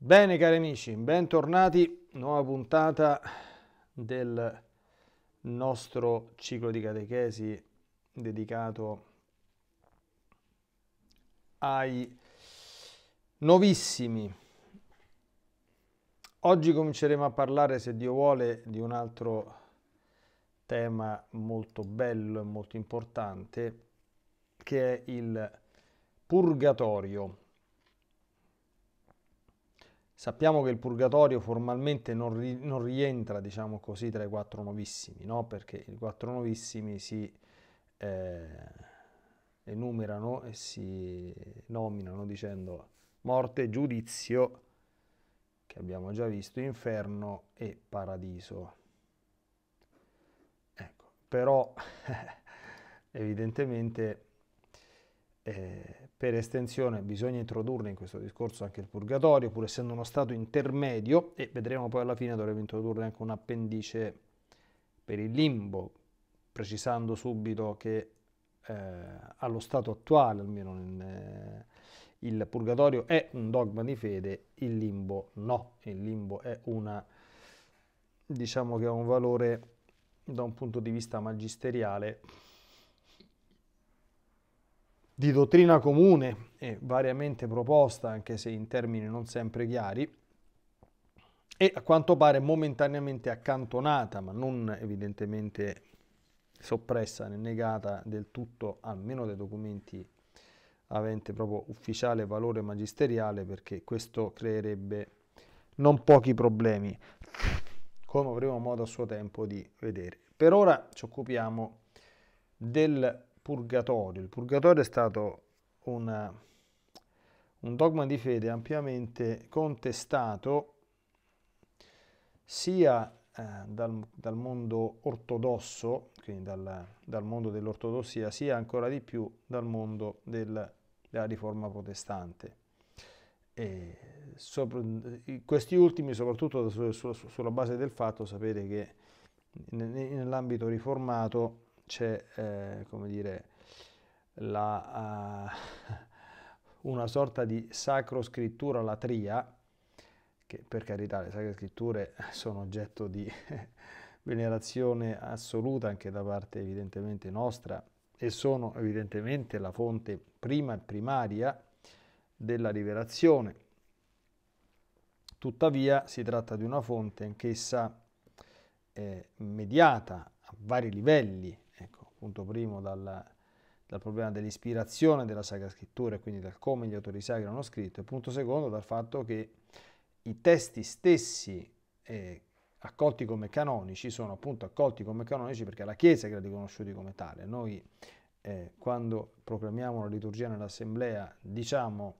Bene cari amici, bentornati, nuova puntata del nostro ciclo di catechesi dedicato ai novissimi. Oggi cominceremo a parlare, se Dio vuole, di un altro tema molto bello e molto importante che è il purgatorio Sappiamo che il purgatorio formalmente non, ri, non rientra, diciamo così, tra i quattro novissimi, no? perché i quattro novissimi si eh, enumerano e si nominano dicendo morte, giudizio, che abbiamo già visto, inferno e paradiso. Ecco, però evidentemente eh, per estensione bisogna introdurre in questo discorso anche il purgatorio, pur essendo uno stato intermedio, e vedremo poi alla fine dovremo introdurre anche un appendice per il limbo, precisando subito che eh, allo stato attuale, almeno in, eh, il purgatorio è un dogma di fede, il limbo no, il limbo è una, diciamo che ha un valore da un punto di vista magisteriale di dottrina comune e variamente proposta, anche se in termini non sempre chiari, e a quanto pare momentaneamente accantonata, ma non evidentemente soppressa né negata del tutto, almeno dai documenti avente proprio ufficiale valore magisteriale, perché questo creerebbe non pochi problemi, come avremo modo a suo tempo di vedere. Per ora ci occupiamo del purgatorio. Il purgatorio è stato una, un dogma di fede ampiamente contestato sia eh, dal, dal, mondo ortodosso, quindi dal, dal mondo dell'ortodossia, sia ancora di più dal mondo del, della riforma protestante. Sopra, questi ultimi soprattutto su, su, sulla base del fatto sapere che nell'ambito riformato c'è, eh, come dire, la, uh, una sorta di sacro scrittura latria, che per carità le sacre scritture sono oggetto di venerazione assoluta anche da parte evidentemente nostra e sono evidentemente la fonte prima e primaria della rivelazione. Tuttavia si tratta di una fonte anch'essa eh, mediata a vari livelli punto primo, dal, dal problema dell'ispirazione della Sacra Scrittura e quindi dal come gli autori sacri hanno scritto, e punto secondo dal fatto che i testi stessi eh, accolti come canonici sono appunto accolti come canonici perché è la Chiesa che li ha riconosciuti come tale. Noi eh, quando proclamiamo la liturgia nell'assemblea diciamo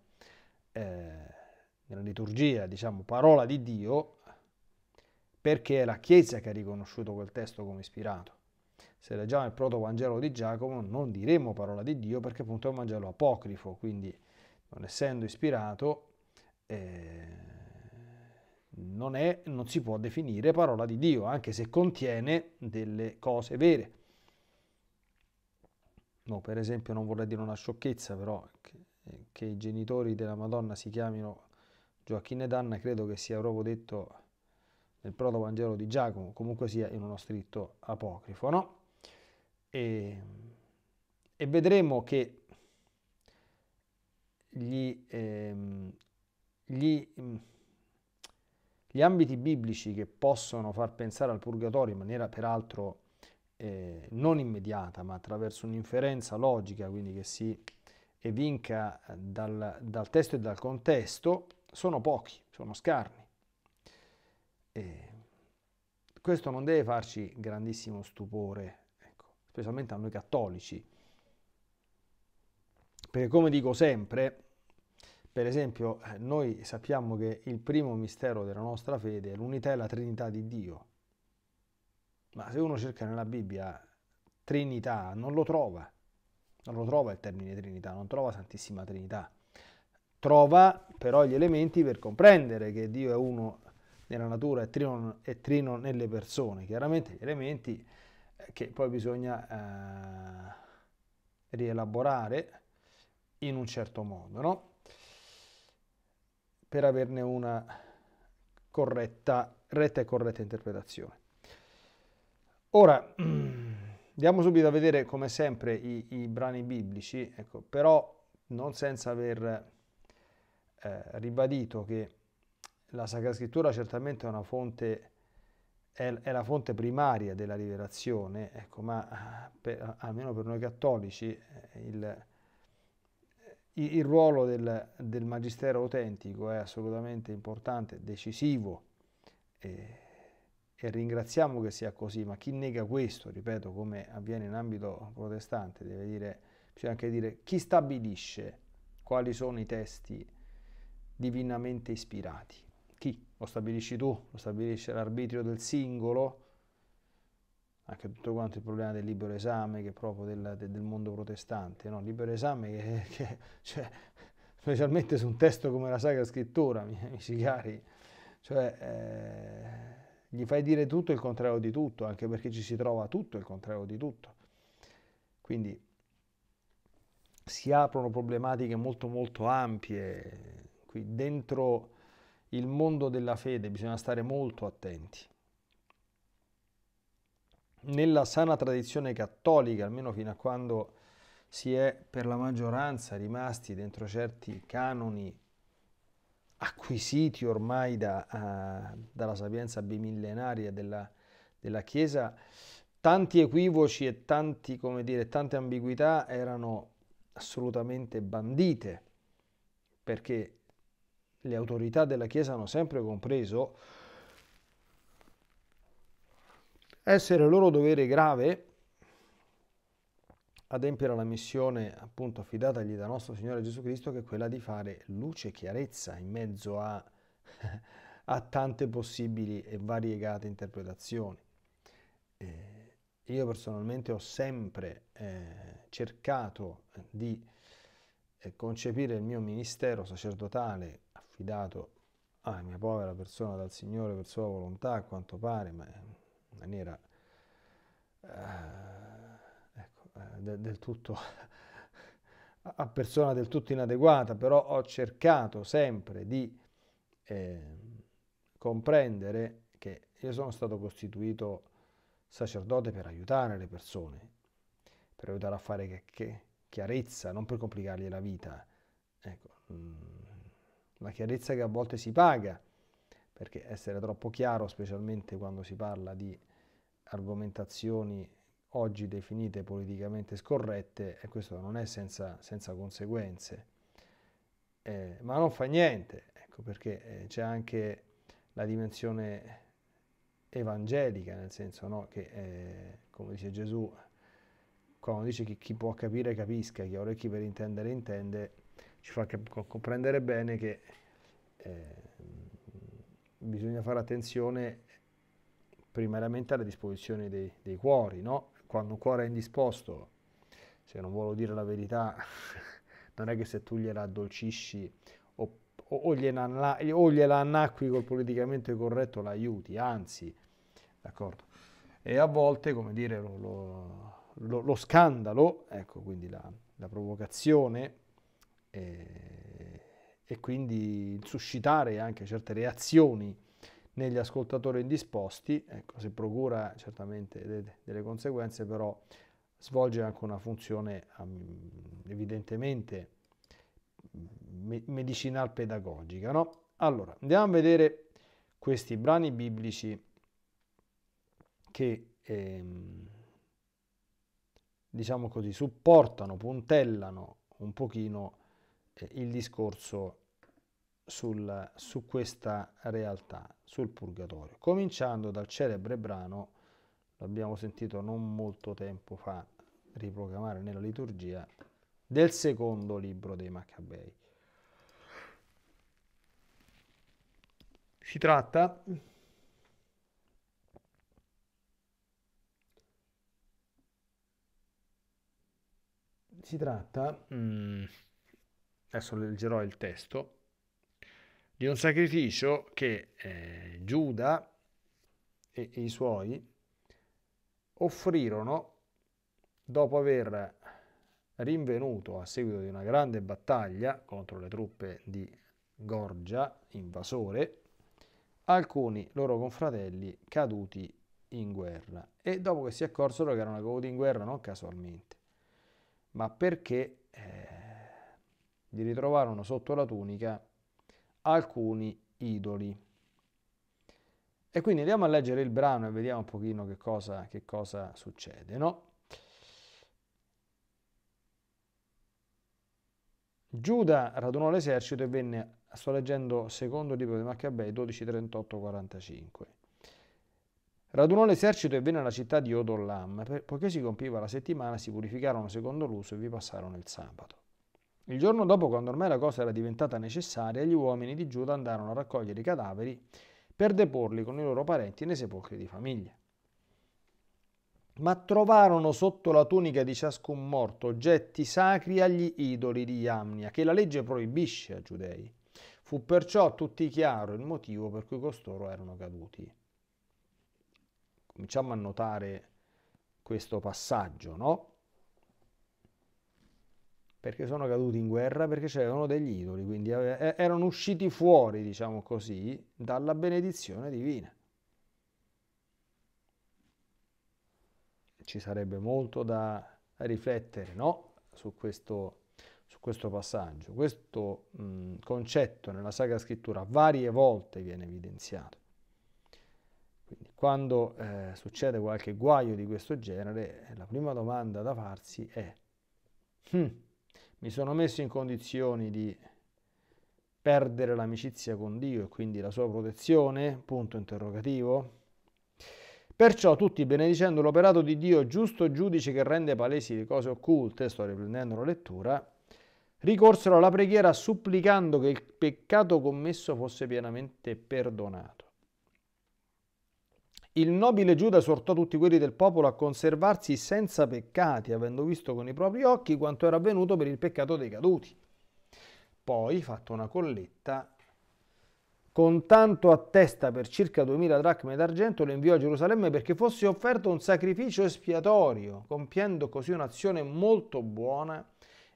eh, nella liturgia diciamo parola di Dio perché è la Chiesa che ha riconosciuto quel testo come ispirato se leggiamo il protovangelo di Giacomo non diremo parola di Dio perché appunto è un Vangelo apocrifo, quindi non essendo ispirato eh, non, è, non si può definire parola di Dio, anche se contiene delle cose vere. No, per esempio non vorrei dire una sciocchezza, però che, che i genitori della Madonna si chiamino Gioacchino e Danna credo che sia proprio detto nel protovangelo di Giacomo, comunque sia in uno scritto apocrifo, no? e, e vedremo che gli, ehm, gli, mm, gli, ambiti biblici che possono far pensare al purgatorio in maniera peraltro eh, non immediata, ma attraverso un'inferenza logica, quindi che si evinca dal, dal testo e dal contesto, sono pochi, sono scarni. E questo non deve farci grandissimo stupore specialmente a noi cattolici. Perché come dico sempre, per esempio, eh, noi sappiamo che il primo mistero della nostra fede è l'unità e la Trinità di Dio. Ma se uno cerca nella Bibbia Trinità, non lo trova. Non lo trova il termine Trinità, non trova Santissima Trinità. Trova però gli elementi per comprendere che Dio è uno nella natura e trino, e trino nelle persone. Chiaramente gli elementi che poi bisogna eh, rielaborare in un certo modo, no? per averne una corretta, retta e corretta interpretazione. Ora, andiamo subito a vedere come sempre i, i brani biblici, ecco, però non senza aver eh, ribadito che la Sacra Scrittura certamente è una fonte è, è la fonte primaria della rivelazione, ecco, ma eh, per, almeno per noi cattolici eh, il, il ruolo del, del, magistero autentico è assolutamente importante, decisivo e, e, ringraziamo che sia così, ma chi nega questo, ripeto, come avviene in ambito protestante, deve dire, bisogna anche dire chi stabilisce quali sono i testi divinamente ispirati lo stabilisci tu, lo stabilisce l'arbitrio del singolo, anche tutto quanto il problema del libero esame che è proprio del, del mondo protestante, no? libero esame che, che cioè, specialmente su un testo come la Sacra Scrittura, amici cari, cioè, eh, gli fai dire tutto il contrario di tutto, anche perché ci si trova tutto il contrario di tutto. Quindi si aprono problematiche molto molto ampie, qui dentro il mondo della fede, bisogna stare molto attenti. Nella sana tradizione cattolica, almeno fino a quando si è per la maggioranza rimasti dentro certi canoni acquisiti ormai da, uh, dalla sapienza bimillenaria della, della, Chiesa, tanti equivoci e tanti, dire, tante ambiguità erano assolutamente bandite, perché le autorità della Chiesa hanno sempre compreso essere loro dovere grave adempiere alla missione appunto affidatagli da nostro Signore Gesù Cristo che è quella di fare luce e chiarezza in mezzo a, a tante possibili e variegate interpretazioni. Eh, io personalmente ho sempre eh, cercato di eh, concepire il mio ministero sacerdotale affidato a mia povera persona dal Signore per sua volontà, a quanto pare, ma in maniera eh, ecco, eh, del, del tutto a persona del tutto inadeguata, però ho cercato sempre di eh, comprendere che io sono stato costituito sacerdote per aiutare le persone, per aiutare a fare che, che chiarezza, non per complicargli la vita. Ecco, mh, mm la chiarezza che a volte si paga, perché essere troppo chiaro, specialmente quando si parla di argomentazioni oggi definite politicamente scorrette, e questo non è senza, senza conseguenze. Eh, ma non fa niente, ecco perché eh, c'è anche la dimensione evangelica, nel senso no, che, eh, come dice Gesù, quando dice che chi può capire capisca, chi ha orecchi per intendere intende, ci fa cap- comprendere bene che eh, bisogna fare attenzione primariamente alla disposizione dei, dei cuori, no? Quando un cuore è indisposto, se non vuole dire la verità, non è che se tu gliela addolcisci o, o, o, gliela, o gliela annacqui col politicamente corretto la aiuti, anzi, d'accordo? E a volte, come dire, lo, lo, lo, lo scandalo, ecco, quindi la, la provocazione e, eh, e quindi suscitare anche certe reazioni negli ascoltatori indisposti, ecco, se procura certamente delle, delle conseguenze, però svolge anche una funzione evidentemente medicinal pedagogica. No? Allora, andiamo a vedere questi brani biblici che ehm, diciamo così supportano, puntellano un pochino il discorso sul, su questa realtà, sul purgatorio. Cominciando dal celebre brano, l'abbiamo sentito non molto tempo fa riproclamare nella liturgia, del secondo libro dei Maccabei. Si tratta si tratta mm adesso leggerò il testo, di un sacrificio che eh, Giuda e i suoi offrirono dopo aver rinvenuto a seguito di una grande battaglia contro le truppe di Gorgia, invasore, alcuni loro confratelli caduti in guerra e dopo che si accorsero che erano caduti in guerra non casualmente, ma perché eh, gli ritrovarono sotto la tunica alcuni idoli. E quindi andiamo a leggere il brano e vediamo un pochino che cosa, che cosa succede, no? Giuda radunò l'esercito e venne, sto leggendo secondo libro di Maccabei 12, 45. Radunò l'esercito e venne alla città di Odollam, poiché si compiva la settimana, si purificarono secondo l'uso e vi passarono il sabato. Il giorno dopo, quando ormai la cosa era diventata necessaria, gli uomini di Giuda andarono a raccogliere i cadaveri per deporli con i loro parenti nei sepolcri di famiglia. Ma trovarono sotto la tunica di ciascun morto oggetti sacri agli idoli di Iamnia, che la legge proibisce a giudei. Fu perciò a tutti chiaro il motivo per cui costoro erano caduti. Cominciamo a notare questo passaggio, no? perché sono caduti in guerra perché c'erano degli idoli, quindi erano usciti fuori, diciamo così, dalla benedizione divina. Ci sarebbe molto da riflettere no? su, questo, su, questo, passaggio. Questo mh, concetto nella Sacra Scrittura varie volte viene evidenziato. Quindi quando eh, succede qualche guaio di questo genere, la prima domanda da farsi è... Hmm, mi sono messo in condizioni di perdere l'amicizia con Dio e quindi la sua protezione? Punto interrogativo. Perciò tutti benedicendo l'operato di Dio, giusto giudice che rende palesi le cose occulte, sto riprendendo la lettura, ricorsero alla preghiera supplicando che il peccato commesso fosse pienamente perdonato. Il nobile Giuda esortò tutti quelli del popolo a conservarsi senza peccati, avendo visto con i propri occhi quanto era avvenuto per il peccato dei caduti. Poi, fatta una colletta, con tanto a testa per circa 2000 dracme d'argento, lo inviò a Gerusalemme perché fosse offerto un sacrificio espiatorio, compiendo così un'azione molto buona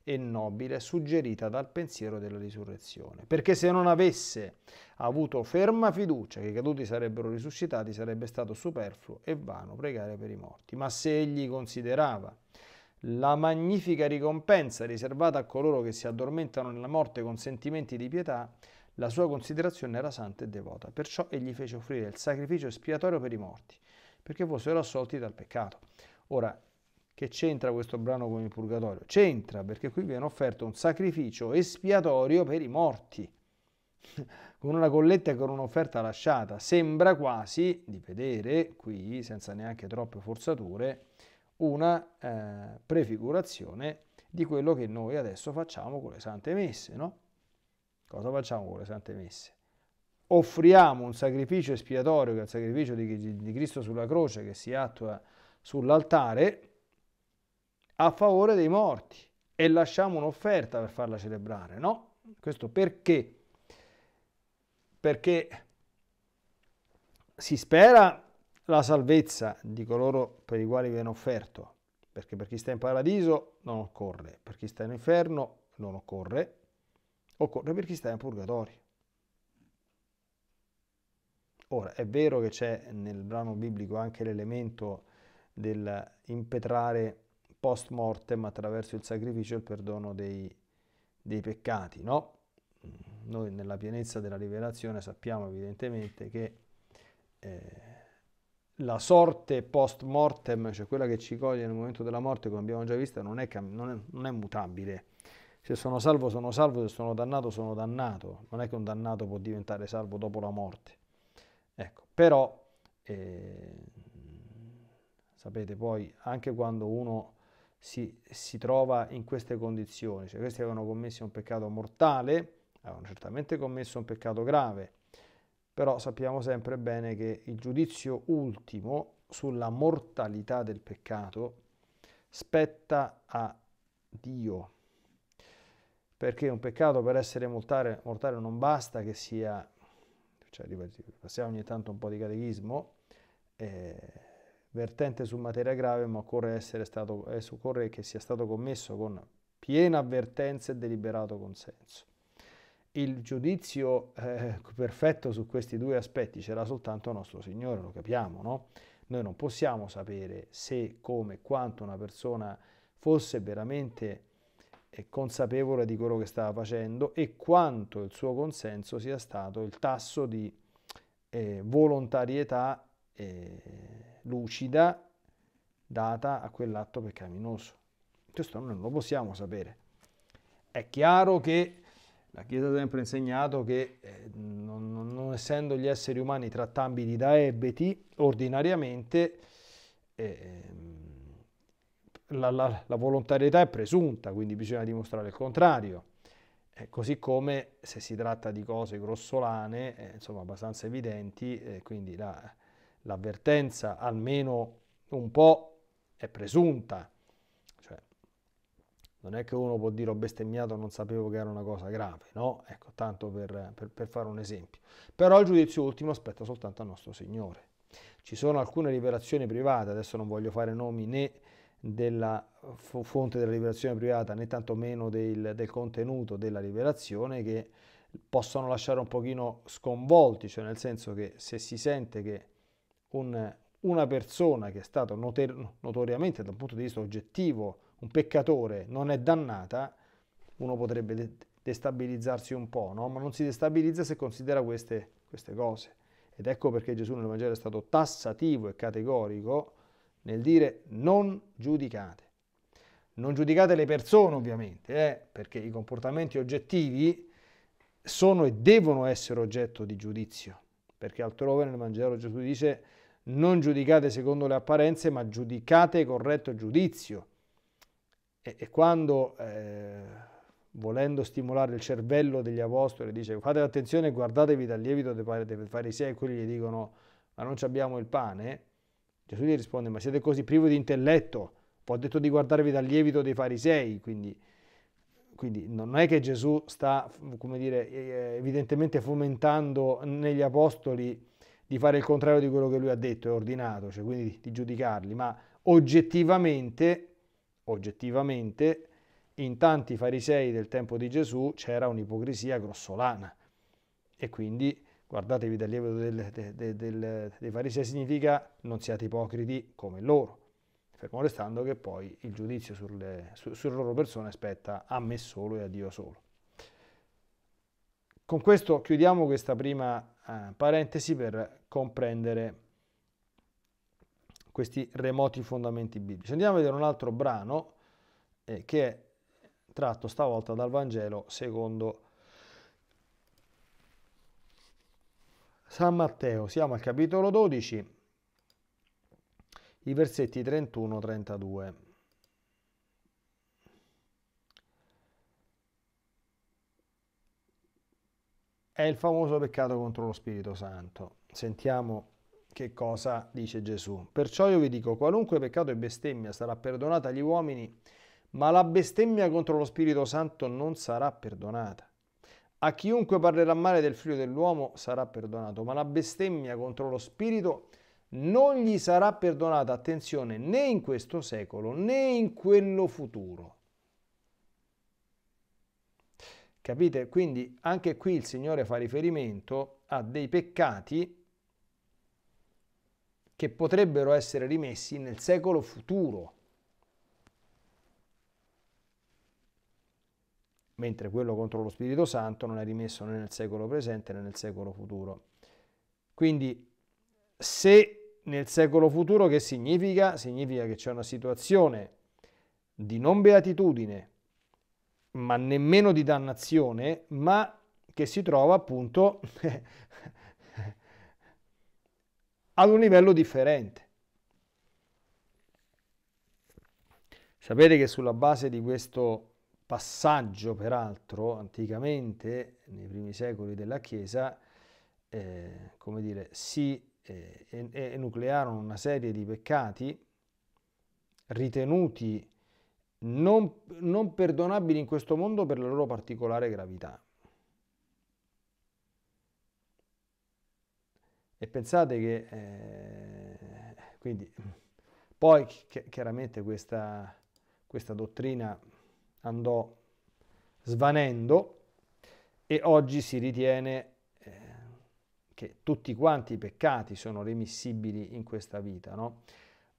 e nobile suggerita dal pensiero della risurrezione. Perché se non avesse avuto ferma fiducia che i caduti sarebbero risuscitati, sarebbe stato superfluo e vano pregare per i morti. Ma se egli considerava la magnifica ricompensa riservata a coloro che si addormentano nella morte con sentimenti di pietà, la sua considerazione era santa e devota, perciò egli fece offrire il sacrificio espiatorio per i morti, perché fossero assolti dal peccato. Ora, che c'entra questo brano con il purgatorio? C'entra perché qui viene offerto un sacrificio espiatorio per i morti, con una colletta e con un'offerta lasciata. Sembra quasi di vedere qui, senza neanche troppe forzature, una eh, prefigurazione di quello che noi adesso facciamo con le sante messe, no? Cosa facciamo con le sante messe? Offriamo un sacrificio espiatorio, che è il sacrificio di, di Cristo sulla croce che si attua sull'altare, a favore dei morti e lasciamo un'offerta per farla celebrare. No, questo perché? Perché si spera la salvezza di coloro per i quali viene offerto, perché per chi sta in paradiso non occorre, per chi sta in inferno non occorre, occorre per chi sta in purgatorio. Ora, è vero che c'è nel brano biblico anche l'elemento dell'impetrare post mortem attraverso il sacrificio e il perdono dei, dei peccati. No? Noi nella pienezza della rivelazione sappiamo evidentemente che eh, la sorte post mortem, cioè quella che ci coglie nel momento della morte, come abbiamo già visto, non è, non è, non è mutabile. Se sono salvo sono salvo, se sono dannato sono dannato. Non è che un dannato può diventare salvo dopo la morte. Ecco, però eh, sapete poi anche quando uno si, si trova in queste condizioni. Cioè, questi avevano commesso un peccato mortale, avevano certamente commesso un peccato grave, però sappiamo sempre bene che il giudizio ultimo sulla mortalità del peccato spetta a Dio. Perché un peccato per essere mortale, mortale non basta che sia, cioè, passiamo ogni tanto un po' di catechismo, eh, vertente su materia grave, ma occorre, stato, eh, occorre che sia stato commesso con piena avvertenza e deliberato consenso. Il giudizio eh, perfetto su questi due aspetti c'era soltanto nostro Signore, lo capiamo, no? Noi non possiamo sapere se, come, quanto una persona fosse veramente eh, consapevole di quello che stava facendo e quanto il suo consenso sia stato il tasso di eh, volontarietà eh, lucida data a quell'atto peccaminoso. Questo noi non lo possiamo sapere. È chiaro che la Chiesa ha sempre insegnato che eh, non, non, non, essendo gli esseri umani trattabili da ebeti, ordinariamente eh, la, la, la, volontarietà è presunta, quindi bisogna dimostrare il contrario. Eh, così come se si tratta di cose grossolane, eh, insomma abbastanza evidenti, eh, quindi la, l'avvertenza almeno un po' è presunta. Cioè, non è che uno può dire ho bestemmiato, non sapevo che era una cosa grave, no? Ecco, tanto per, per, per fare un esempio. Però il giudizio ultimo aspetta soltanto al nostro Signore. Ci sono alcune rivelazioni private, adesso non voglio fare nomi né della fonte della rivelazione privata né tantomeno del, del contenuto della rivelazione che possono lasciare un pochino sconvolti, cioè nel senso che se si sente che un, una persona che è stata noter- notoriamente, da un punto di vista oggettivo, un peccatore, non è dannata, uno potrebbe de- destabilizzarsi un po', no? ma non si destabilizza se considera queste, queste cose. Ed ecco perché Gesù nel Vangelo è stato tassativo e categorico nel dire non giudicate. Non giudicate le persone ovviamente, eh, perché i comportamenti oggettivi sono e devono essere oggetto di giudizio, perché altrove nel Vangelo Gesù dice non giudicate secondo le apparenze, ma giudicate corretto giudizio. E, e quando, eh, volendo stimolare il cervello degli apostoli, dice fate attenzione e guardatevi dal lievito dei farisei, e quelli gli dicono ma non abbiamo il pane, Gesù gli risponde ma siete così privi di intelletto, ho detto di guardarvi dal lievito dei farisei, quindi, quindi non è che Gesù sta, come dire, eh, evidentemente fomentando negli apostoli di fare il contrario di quello che lui ha detto, e ordinato, cioè quindi di, di giudicarli, ma oggettivamente, oggettivamente, in tanti farisei del tempo di Gesù c'era un'ipocrisia grossolana e quindi guardatevi dal lievito del, del, del, dei farisei significa non siate ipocriti come loro, fermo restando che poi il giudizio sulle, su, sulle loro persone spetta a me solo e a Dio solo. Con questo chiudiamo questa prima eh, parentesi per comprendere questi remoti fondamenti biblici. Andiamo a vedere un altro brano eh, che è tratto stavolta dal Vangelo secondo San Matteo. Siamo al capitolo 12, i versetti 31-32. è il famoso peccato contro lo Spirito Santo. Sentiamo che cosa dice Gesù. Perciò io vi dico, qualunque peccato e bestemmia sarà perdonata agli uomini, ma la bestemmia contro lo Spirito Santo non sarà perdonata. A chiunque parlerà male del figlio dell'uomo sarà perdonato, ma la bestemmia contro lo Spirito non gli sarà perdonata, attenzione, né in questo secolo né in quello futuro. Capite? Quindi anche qui il Signore fa riferimento a dei peccati che potrebbero essere rimessi nel secolo futuro. Mentre quello contro lo Spirito Santo non è rimesso né nel secolo presente né nel secolo futuro. Quindi se nel secolo futuro che significa? Significa che c'è una situazione di non beatitudine ma nemmeno di dannazione, ma che si trova appunto ad un livello differente. Sapete che sulla base di questo passaggio, peraltro, anticamente, nei primi secoli della Chiesa, eh, come dire, si eh, enuclearono una serie di peccati ritenuti non, non perdonabili in questo mondo per la loro particolare gravità. E pensate che, eh, quindi, poi ch- chiaramente questa, questa dottrina andò svanendo e oggi si ritiene eh, che tutti quanti i peccati sono remissibili in questa vita, no?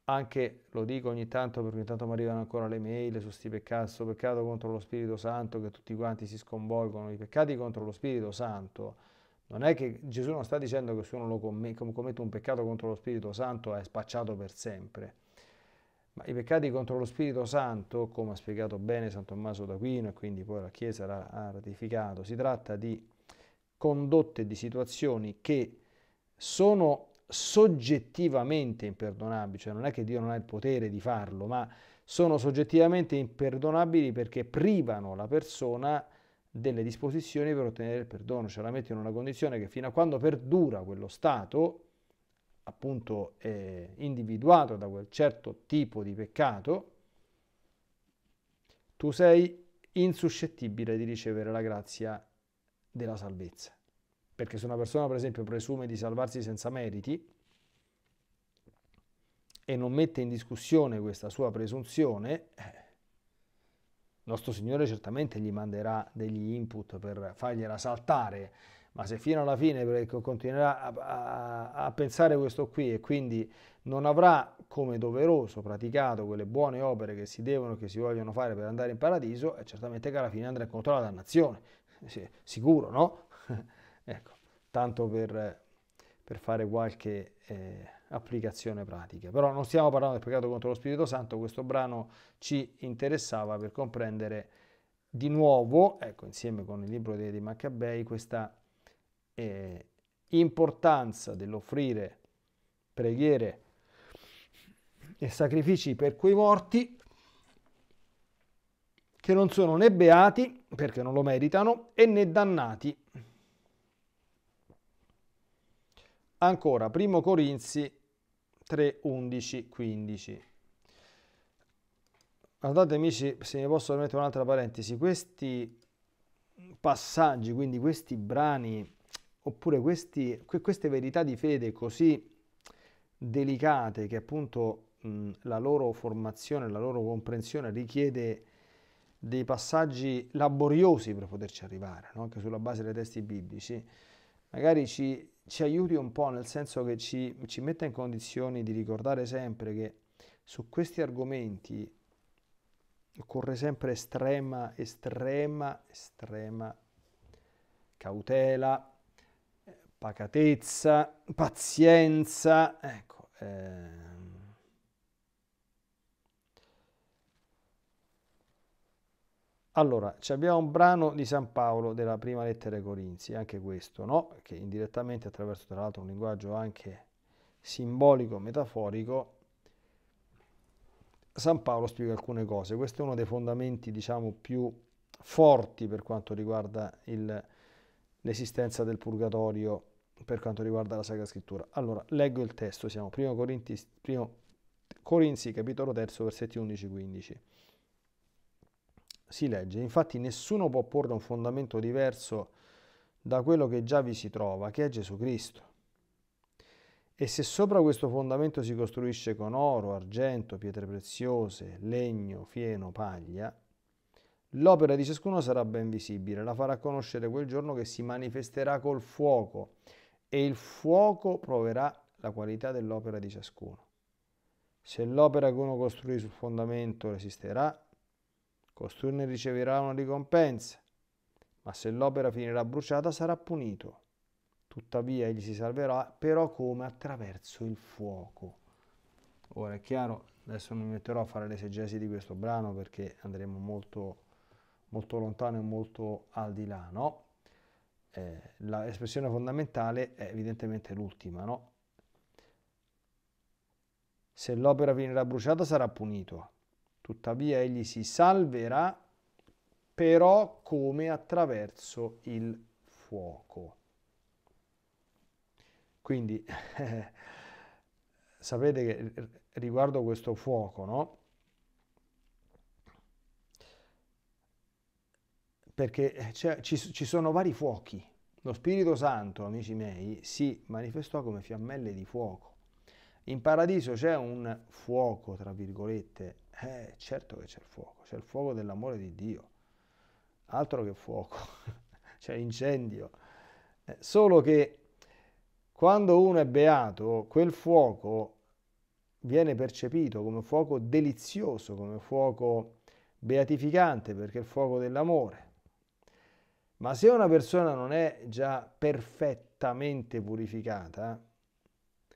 anche lo dico ogni tanto perché ogni tanto mi arrivano ancora le mail su questi peccati, sto peccato contro lo Spirito Santo che tutti quanti si sconvolgono, i peccati contro lo Spirito Santo. Non è che Gesù non sta dicendo che se uno comm- commette un peccato contro lo Spirito Santo è spacciato per sempre. Ma i peccati contro lo Spirito Santo, come ha spiegato bene San Tommaso d'Aquino e quindi poi la Chiesa l'ha ratificato, si tratta di condotte, di situazioni che sono soggettivamente imperdonabili, cioè non è che Dio non ha il potere di farlo, ma sono soggettivamente imperdonabili perché privano la persona delle disposizioni per ottenere il perdono, cioè la mettono in una condizione che fino a quando perdura quello stato, appunto eh, individuato da quel certo tipo di peccato, tu sei insuscettibile di ricevere la grazia della salvezza perché se una persona per esempio presume di salvarsi senza meriti e non mette in discussione questa sua presunzione, eh, nostro Signore certamente gli manderà degli input per fargliela saltare, ma se fino alla fine ecco, continuerà a, a, a, pensare questo qui e quindi non avrà come doveroso praticato quelle buone opere che si devono, che si vogliono fare per andare in paradiso, è eh, certamente che alla fine andrà incontro alla dannazione, sicuro, no? Ecco, tanto per, per fare qualche eh, applicazione pratica. Però non stiamo parlando del peccato contro lo Spirito Santo, questo brano ci interessava per comprendere di nuovo, ecco, insieme con il libro dei, dei Maccabei, questa eh, importanza dell'offrire preghiere e sacrifici per quei morti che non sono né beati perché non lo meritano e né dannati Ancora, primo Corinzi 3, 11, 15. Guardate amici, se mi posso permettere un'altra parentesi, questi passaggi, quindi questi brani, oppure questi, queste verità di fede così delicate che appunto mh, la loro formazione, la loro comprensione richiede dei passaggi laboriosi per poterci arrivare, no? anche sulla base dei testi biblici, magari ci ci aiuti un po', nel senso che ci, ci metta in condizioni di ricordare sempre che su questi argomenti occorre sempre estrema, estrema, estrema cautela, eh, pacatezza, pazienza, ecco, eh, Allora, abbiamo un brano di San Paolo della prima lettera ai Corinzi, anche questo, no? che indirettamente attraverso tra l'altro un linguaggio anche simbolico, metaforico, San Paolo spiega alcune cose. Questo è uno dei fondamenti, diciamo, più forti per quanto riguarda il, l'esistenza del purgatorio, per quanto riguarda la Sacra Scrittura. Allora, leggo il testo, siamo 1 Corinzi, capitolo 3, versetti 11-15 si legge, infatti nessuno può porre un fondamento diverso da quello che già vi si trova, che è Gesù Cristo. E se sopra questo fondamento si costruisce con oro, argento, pietre preziose, legno, fieno, paglia, l'opera di ciascuno sarà ben visibile, la farà conoscere quel giorno che si manifesterà col fuoco e il fuoco proverà la qualità dell'opera di ciascuno. Se l'opera che uno costruì sul fondamento resisterà, Costui ne riceverà una ricompensa, ma se l'opera finirà bruciata sarà punito. Tuttavia egli si salverà però come attraverso il fuoco. Ora è chiaro, adesso non mi metterò a fare l'esegesi di questo brano perché andremo molto, molto lontano e molto al di là, no? Eh, l'espressione fondamentale è evidentemente l'ultima, no? Se l'opera finirà bruciata sarà punito. Tuttavia egli si salverà però come attraverso il fuoco. Quindi eh, sapete che riguardo questo fuoco, no? Perché eh, ci, ci sono vari fuochi. Lo Spirito Santo, amici miei, si manifestò come fiammelle di fuoco. In paradiso c'è un fuoco, tra virgolette, eh, certo che c'è il fuoco, c'è il fuoco dell'amore di Dio. Altro che fuoco, c'è incendio. Eh, solo che quando uno è beato, quel fuoco viene percepito come fuoco delizioso, come fuoco beatificante, perché è il fuoco dell'amore. Ma se una persona non è già perfettamente purificata,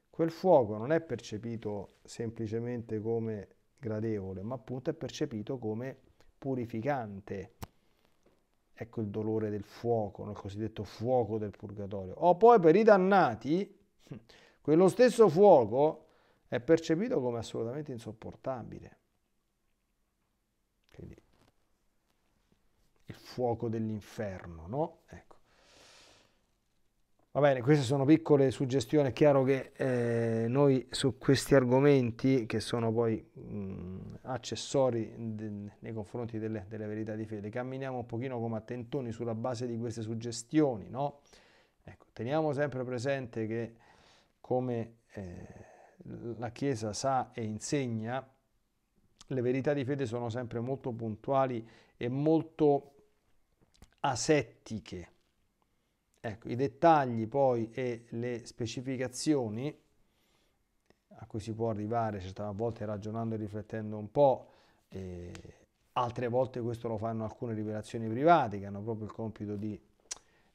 quel fuoco non è percepito semplicemente come gradevole, ma appunto è percepito come purificante. Ecco il dolore del fuoco, il cosiddetto fuoco del purgatorio. O poi per i dannati, quello stesso fuoco è percepito come assolutamente insopportabile. Quindi il fuoco dell'inferno, no? Ecco. Va bene, queste sono piccole suggestioni, è chiaro che eh, noi su questi argomenti, che sono poi mh, mm, accessori de, nei confronti delle, delle, verità di fede, camminiamo un pochino come attentoni sulla base di queste suggestioni, no? Ecco, teniamo sempre presente che come eh, la Chiesa sa e insegna, le verità di fede sono sempre molto puntuali e molto asettiche, Ecco, i dettagli poi e le specificazioni a cui si può arrivare cioè, a volte ragionando e riflettendo un po', eh, altre volte questo lo fanno alcune rivelazioni private che hanno proprio il compito di,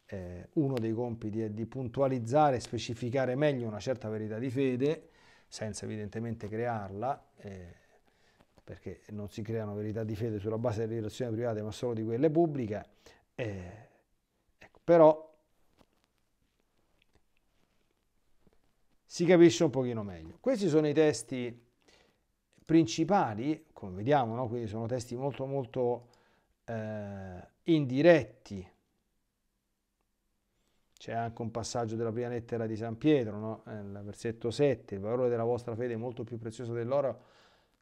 eh, uno dei compiti è di puntualizzare e specificare meglio una certa verità di fede, senza evidentemente crearla, eh, perché non si creano verità di fede sulla base delle rivelazioni private ma solo di quelle pubbliche, eh, ecco, però si capisce un pochino meglio. Questi sono i testi principali, come vediamo, no? quindi sono testi molto molto eh, indiretti. C'è anche un passaggio della prima lettera di San Pietro, no? nel eh, versetto 7, il valore della vostra fede è molto più prezioso dell'oro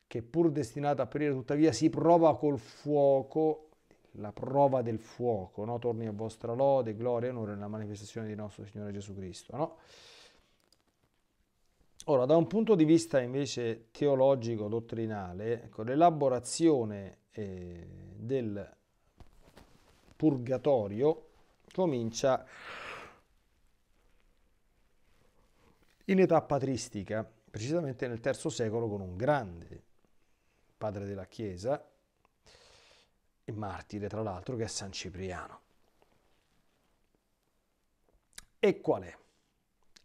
che pur destinato a perire tuttavia si prova col fuoco, la prova del fuoco, no? torni a vostra lode, gloria e onore nella manifestazione di nostro Signore Gesù Cristo. No? Ora, da un punto di vista invece teologico, dottrinale, ecco, l'elaborazione eh, del purgatorio comincia in età patristica, precisamente nel III secolo con un grande padre della Chiesa e martire, tra l'altro, che è San Cipriano. E qual è?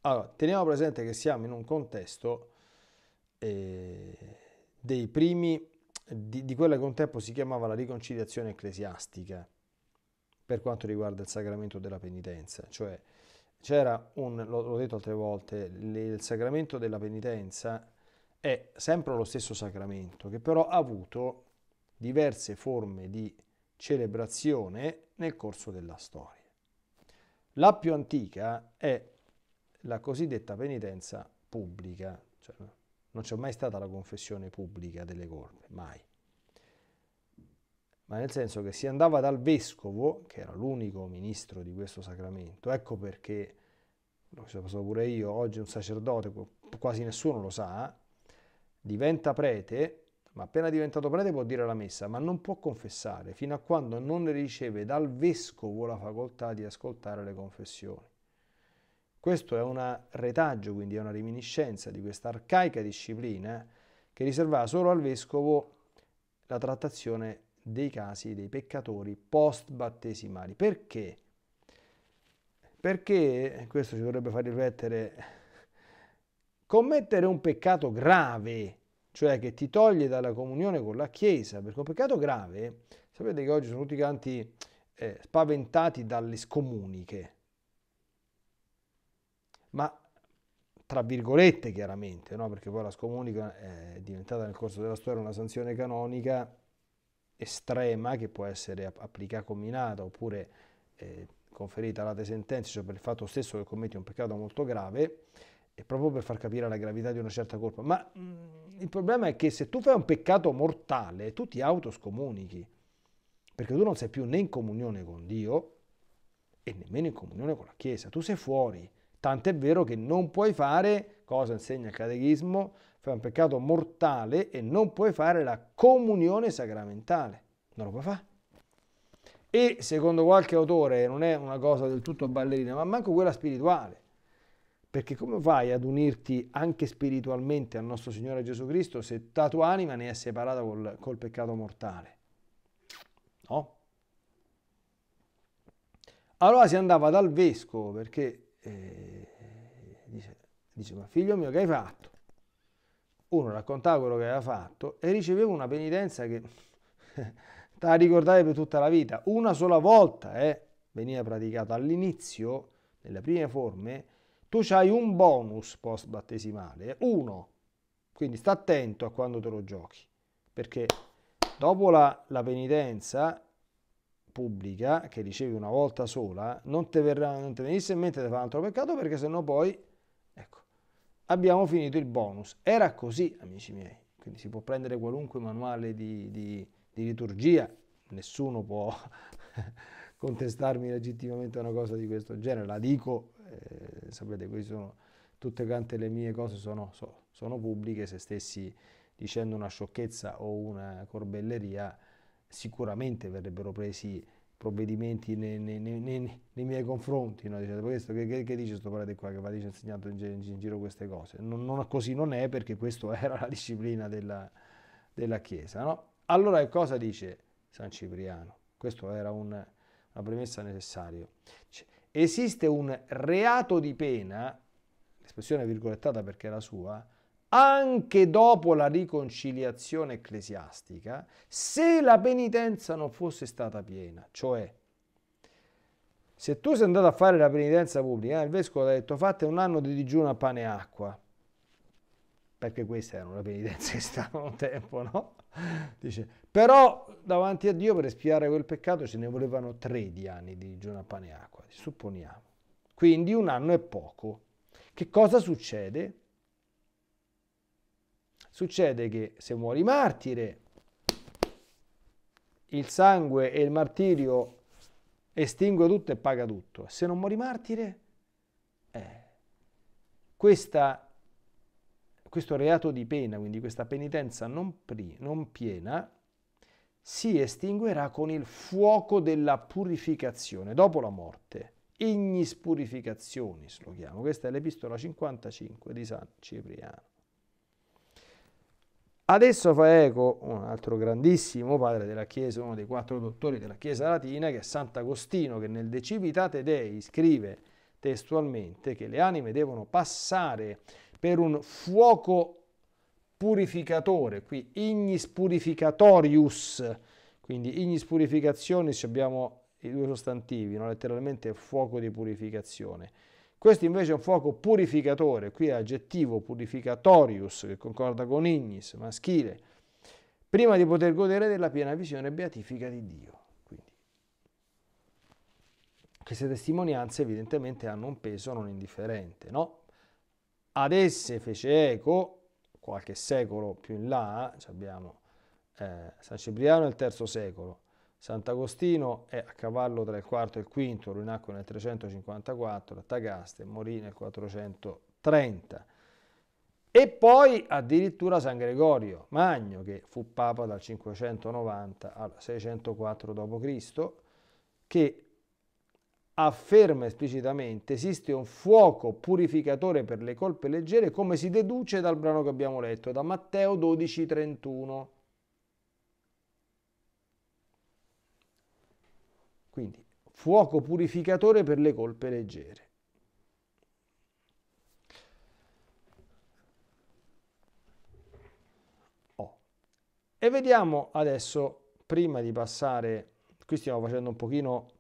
Allora, teniamo presente che siamo in un contesto eh, dei primi, di, di quella che un tempo si chiamava la riconciliazione ecclesiastica per quanto riguarda il sacramento della penitenza, cioè c'era un, l'ho detto altre volte, il sacramento della penitenza è sempre lo stesso sacramento che però ha avuto diverse forme di celebrazione nel corso della storia. La più antica è la cosiddetta penitenza pubblica, cioè, non c'è mai stata la confessione pubblica delle colpe, mai. Ma nel senso che si andava dal vescovo, che era l'unico ministro di questo sacramento, ecco perché, lo so pure io, oggi un sacerdote, quasi nessuno lo sa, diventa prete, ma appena diventato prete può dire la messa, ma non può confessare fino a quando non riceve dal vescovo la facoltà di ascoltare le confessioni. Questo è un retaggio, quindi è una reminiscenza di questa arcaica disciplina che riservava solo al vescovo la trattazione dei casi dei peccatori post-battesimali. Perché? Perché, questo ci dovrebbe far riflettere, commettere un peccato grave, cioè che ti toglie dalla comunione con la Chiesa, perché un peccato grave, sapete che oggi sono tutti quanti eh, spaventati dalle scomuniche, ma tra virgolette chiaramente, no? perché poi la scomunica è diventata nel corso della storia una sanzione canonica estrema che può essere applicata, combinata oppure eh, conferita alla sentenza, cioè per il fatto stesso che commetti un peccato molto grave, e proprio per far capire la gravità di una certa colpa. Ma mh, mm, il problema è che se tu fai un peccato mortale, tu ti autoscomunichi, perché tu non sei più né in comunione con Dio e nemmeno in comunione con la Chiesa, tu sei fuori. Tant'è vero che non puoi fare, cosa insegna il catechismo, fai un peccato mortale e non puoi fare la comunione sacramentale. Non lo puoi fare. E secondo qualche autore non è una cosa del tutto ballerina, ma manco quella spirituale. Perché come fai ad unirti anche spiritualmente al nostro Signore Gesù Cristo se la tua anima ne è separata col, col peccato mortale? No? Allora si andava dal vescovo perché eh, Dice, ma figlio mio, che hai fatto? Uno raccontava quello che aveva fatto e riceveva una penitenza che te la ricordavi per tutta la vita. Una sola volta eh, veniva praticato all'inizio, nelle prime forme, tu hai un bonus post battesimale, uno. Quindi sta attento a quando te lo giochi, perché dopo la, la penitenza pubblica che ricevi una volta sola, non ti venisse in mente di fare un altro peccato perché sennò poi abbiamo finito il bonus. Era così, amici miei. Quindi si può prendere qualunque manuale di, di, di liturgia, nessuno può contestarmi legittimamente una cosa di questo genere, la dico, eh, sapete, queste sono tutte quante le mie cose sono, so, sono, pubbliche, se stessi dicendo una sciocchezza o una corbelleria sicuramente verrebbero presi provvedimenti nei, nei, nei, nei miei confronti, no? Dicete, questo, che, che, che dice questo parete qua che va dice insegnato in, in, in, giro queste cose? Non, non, così non è perché questa era la disciplina della, della Chiesa. No? Allora cosa dice San Cipriano? Questa era un, una premessa necessaria. Cioè, esiste un reato di pena, l'espressione virgolettata perché era sua, anche dopo la riconciliazione ecclesiastica, se la penitenza non fosse stata piena, cioè se tu sei andato a fare la penitenza pubblica, il vescovo ti ha detto fate un anno di digiuno a pane e acqua, perché questa era una penitenza che stava un tempo, no? Dice, però davanti a Dio per espiare quel peccato ce ne volevano tre di anni di digiuno a pane e acqua, supponiamo. Quindi un anno è poco. Che cosa succede? Succede che se muori martire, il sangue e il martirio estingue tutto e paga tutto. Se non muori martire, eh, questa, questo reato di pena, quindi questa penitenza non, pri, non piena, si estinguerà con il fuoco della purificazione dopo la morte. Ignis purificazionis lo chiamo. Questa è l'epistola 55 di San Cipriano. Adesso fa eco un altro grandissimo padre della Chiesa, uno dei quattro dottori della Chiesa Latina, che è Sant'Agostino, che nel De Civitate Dei scrive testualmente che le anime devono passare per un fuoco purificatore, qui ignis purificatorius, quindi ignis purificationis abbiamo i due sostantivi, no? letteralmente fuoco di purificazione questo invece è un fuoco purificatore, qui è aggettivo purificatorius che concorda con ignis, maschile, prima di poter godere della piena visione beatifica di Dio. Quindi, queste testimonianze evidentemente hanno un peso non indifferente, no? Ad esse fece eco, qualche secolo più in là, eh, abbiamo eh, San Cipriano nel III secolo, Sant'Agostino è a cavallo tra il IV e il V, lui nacque nel 354 a Tagaste, morì nel 430. E poi addirittura San Gregorio Magno, che fu papa dal 590 al 604 d.C., che afferma esplicitamente esiste un fuoco purificatore per le colpe leggere come si deduce dal brano che abbiamo letto, da Matteo 12,31. Quindi fuoco purificatore per le colpe leggere. Oh. E vediamo adesso, prima di passare, qui stiamo facendo un pochino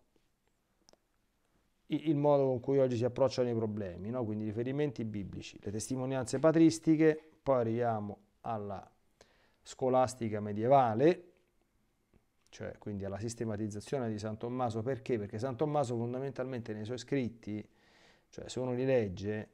il modo con cui oggi si approcciano i problemi, no? quindi riferimenti biblici, le testimonianze patristiche, poi arriviamo alla scolastica medievale, cioè quindi alla sistematizzazione di San Tommaso. Perché? Perché San Tommaso fondamentalmente nei suoi scritti, cioè se uno li legge,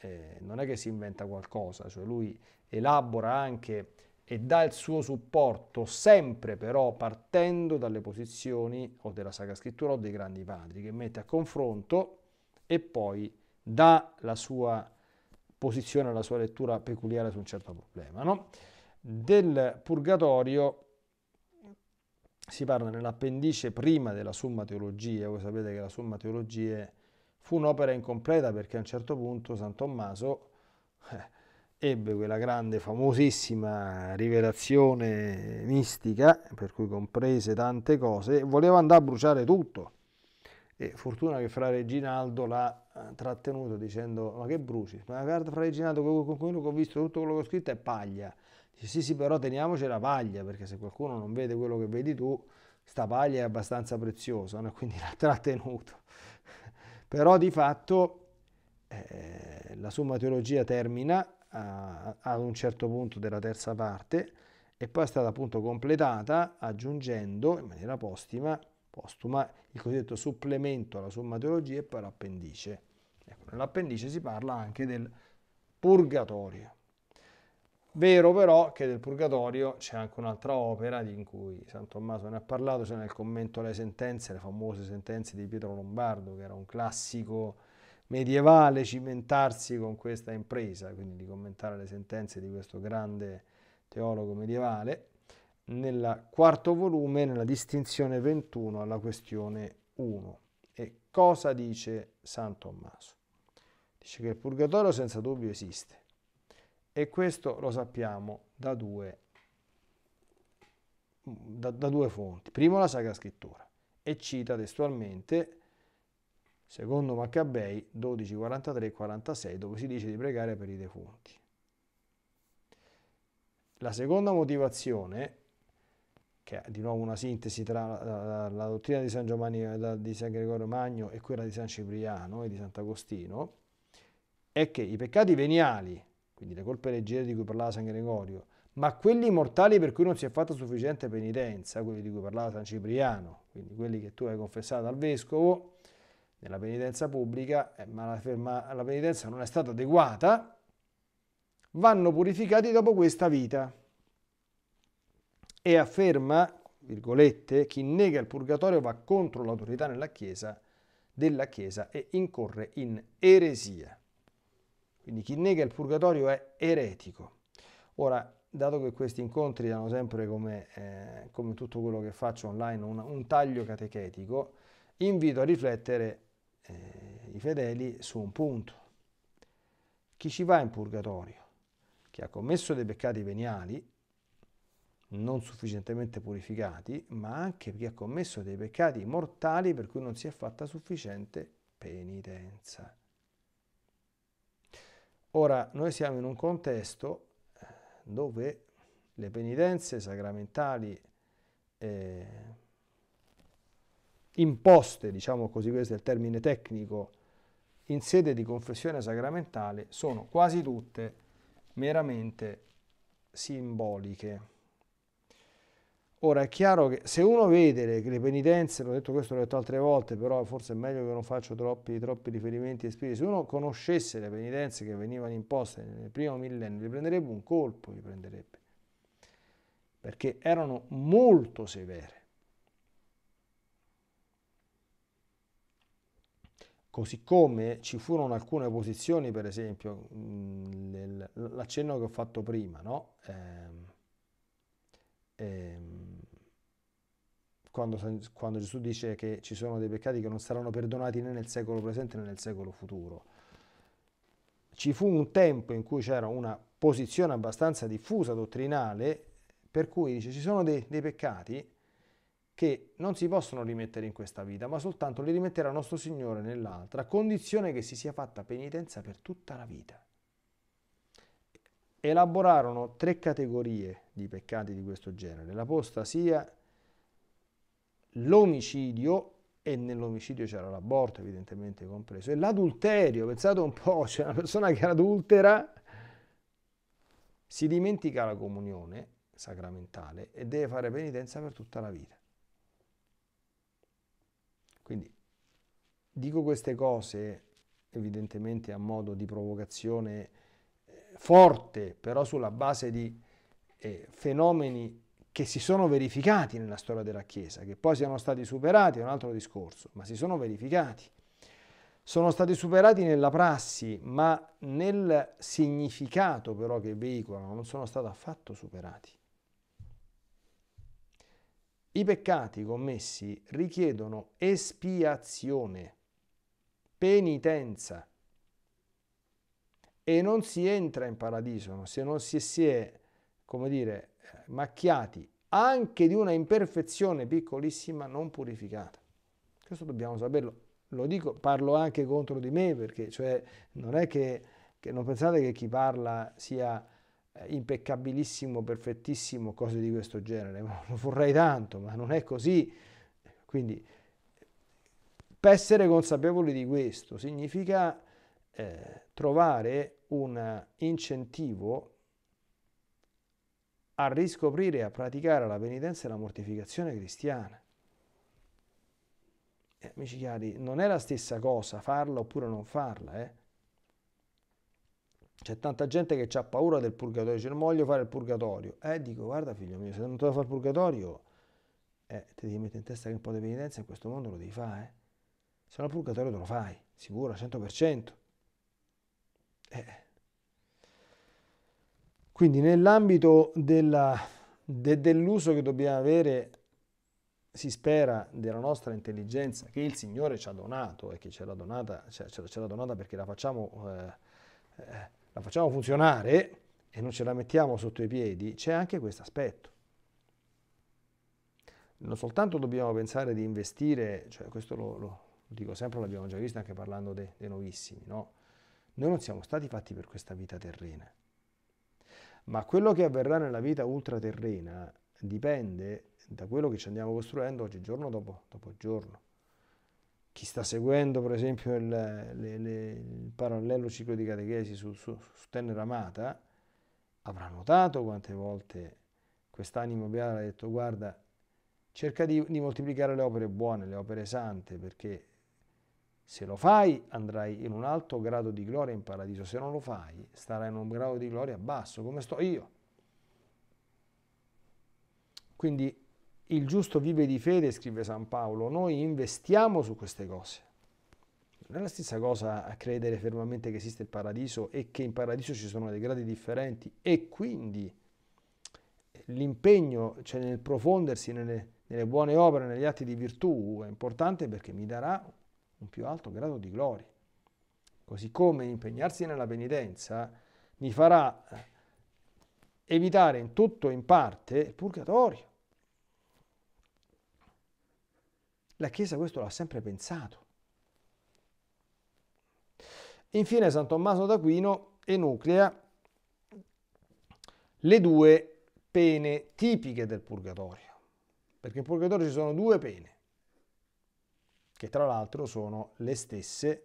eh, non è che si inventa qualcosa, cioè lui elabora anche e dà il suo supporto sempre però partendo dalle posizioni o della Sacra Scrittura o dei grandi padri, che mette a confronto e poi dà la sua posizione, la sua lettura peculiare su un certo problema. No? Del purgatorio si parla nell'appendice prima della Summa Teologia, voi sapete che la Summa Teologia fu un'opera incompleta perché a un certo punto San Tommaso eh, ebbe quella grande, famosissima rivelazione mistica, per cui comprese tante cose, e voleva andare a bruciare tutto. E fortuna che Frare Ginaldo l'ha eh, trattenuto dicendo ma che bruci? Ma guarda Frare Ginaldo, quello che ho visto, tutto quello che ho scritto è paglia Dice, sì, sì, però teniamoci la paglia, perché se qualcuno non vede quello che vedi tu, sta paglia è abbastanza preziosa, no? quindi l'ha trattenuto. però di fatto eh, la somma Teologia termina a, ad un certo punto della terza parte e poi è stata appunto completata aggiungendo in maniera postima, postuma il cosiddetto supplemento alla somma Teologia e poi l'appendice. Ecco, nell'appendice si parla anche del purgatorio. Vero però che del Purgatorio c'è anche un'altra opera di cui San Tommaso ne ha parlato, cioè nel commento alle sentenze, le famose sentenze di Pietro Lombardo, che era un classico medievale cimentarsi con questa impresa, quindi di commentare le sentenze di questo grande teologo medievale, nel quarto volume, nella distinzione 21 alla questione 1. E cosa dice San Tommaso? Dice che il purgatorio senza dubbio esiste e questo lo sappiamo da due, da, da due fonti. Primo la Sacra Scrittura e cita testualmente secondo Maccabei 12, 43 e 46 dove si dice di pregare per i defunti. La seconda motivazione, che è di nuovo una sintesi tra la, la, la dottrina di San Giovanni, la, di San Gregorio Magno e quella di San Cipriano e di Sant'Agostino, è che i peccati veniali quindi le colpe leggere di cui parlava San Gregorio, ma quelli mortali per cui non si è fatta sufficiente penitenza, quelli di cui parlava San Cipriano, quindi quelli che tu hai confessato al vescovo nella penitenza pubblica, eh, ma, la, ma la penitenza non è stata adeguata, vanno purificati dopo questa vita. E afferma, virgolette, chi nega il purgatorio va contro l'autorità nella Chiesa, della Chiesa e incorre in eresia. Quindi chi nega il purgatorio è eretico. Ora, dato che questi incontri hanno sempre come, eh, come tutto quello che faccio online un, un taglio catechetico, invito a riflettere eh, i fedeli su un punto. Chi ci va in purgatorio? Chi ha commesso dei peccati veniali, non sufficientemente purificati, ma anche chi ha commesso dei peccati mortali per cui non si è fatta sufficiente penitenza. Ora, noi siamo in un contesto eh, dove le penitenze sacramentali eh, imposte, diciamo così, questo è il termine tecnico, in sede di confessione sacramentale sono quasi tutte meramente simboliche. Ora è chiaro che se uno vede le, le penitenze, l'ho detto questo, l'ho detto altre volte, però forse è meglio che non faccio troppi, troppi riferimenti espliciti, se uno conoscesse le penitenze che venivano imposte nel primo millennio, gli prenderebbe un colpo, gli prenderebbe, perché erano molto severe. Così come ci furono alcune posizioni, per esempio, l'accenno che ho fatto prima, no? Ehm, ehm, quando, quando, Gesù dice che ci sono dei peccati che non saranno perdonati né nel secolo presente né nel secolo futuro. Ci fu un tempo in cui c'era una posizione abbastanza diffusa, dottrinale, per cui dice ci sono dei, dei peccati che non si possono rimettere in questa vita, ma soltanto li rimetterà nostro Signore nell'altra, a condizione che si sia fatta penitenza per tutta la vita. Elaborarono tre categorie di peccati di questo genere, l'apostasia, l'omicidio e nell'omicidio c'era l'aborto evidentemente compreso, e l'adulterio, pensate un po', c'è una persona che adultera, si dimentica la comunione sacramentale e deve fare penitenza per tutta la vita. Quindi dico queste cose evidentemente a modo di provocazione eh, forte, però sulla base di eh, fenomeni che si sono verificati nella storia della Chiesa, che poi siano stati superati è un altro discorso, ma si sono verificati. Sono stati superati nella prassi, ma nel significato però che veicolano non sono stati affatto superati. I peccati commessi richiedono espiazione, penitenza e non si entra in paradiso se non si è come dire, macchiati anche di una imperfezione piccolissima non purificata. Questo dobbiamo saperlo. Lo dico, parlo anche contro di me perché cioè, non è che, che non pensate che chi parla sia eh, impeccabilissimo, perfettissimo, cose di questo genere. Lo vorrei tanto, ma non è così. Quindi per essere consapevoli di questo significa eh, trovare un incentivo a riscoprire e a praticare la penitenza e la mortificazione cristiana. Eh, amici chiari, non è la stessa cosa farla oppure non farla, eh? C'è tanta gente che ha paura del purgatorio, dice non voglio fare il purgatorio. Eh, dico, guarda figlio mio, se non ti fare il purgatorio, eh, ti devi mettere in testa che un po' di penitenza in questo mondo lo devi fare, eh? Se no il purgatorio te lo fai, sicuro, al 100%. Eh, quindi nell'ambito de, dell'uso che dobbiamo avere, si spera, della nostra intelligenza che il Signore ci ha donato e che ce l'ha donata, ce, ce l'ha donata perché la facciamo, eh, eh, la facciamo funzionare e non ce la mettiamo sotto i piedi, c'è anche questo aspetto non soltanto dobbiamo pensare di investire, cioè questo lo, lo dico sempre, l'abbiamo già visto anche parlando dei de novissimi, no? Noi non siamo stati fatti per questa vita terrena ma quello che avverrà nella vita ultraterrena dipende da quello che ci andiamo costruendo oggi giorno dopo, dopo giorno. Chi sta seguendo per esempio il, le, le, il parallelo ciclo di catechesi su, su, su Tenera Amata avrà notato quante volte quest'animo beato ha detto guarda cerca di, di moltiplicare le opere buone, le opere sante perché se lo fai andrai in un alto grado di gloria in paradiso, se non lo fai starai in un grado di gloria basso, come sto io. Quindi il giusto vive di fede, scrive San Paolo, noi investiamo su queste cose. Non è la stessa cosa a credere fermamente che esiste il paradiso e che in paradiso ci sono dei gradi differenti e quindi l'impegno, cioè nel profondersi nelle, nelle buone opere, negli atti di virtù, è importante perché mi darà un più alto grado di gloria. Così come impegnarsi nella penitenza mi farà eh, evitare in tutto e in parte il purgatorio. La Chiesa questo l'ha sempre pensato. Infine San Tommaso d'Aquino enuclea le due pene tipiche del purgatorio, perché in purgatorio ci sono due pene, che tra l'altro sono le stesse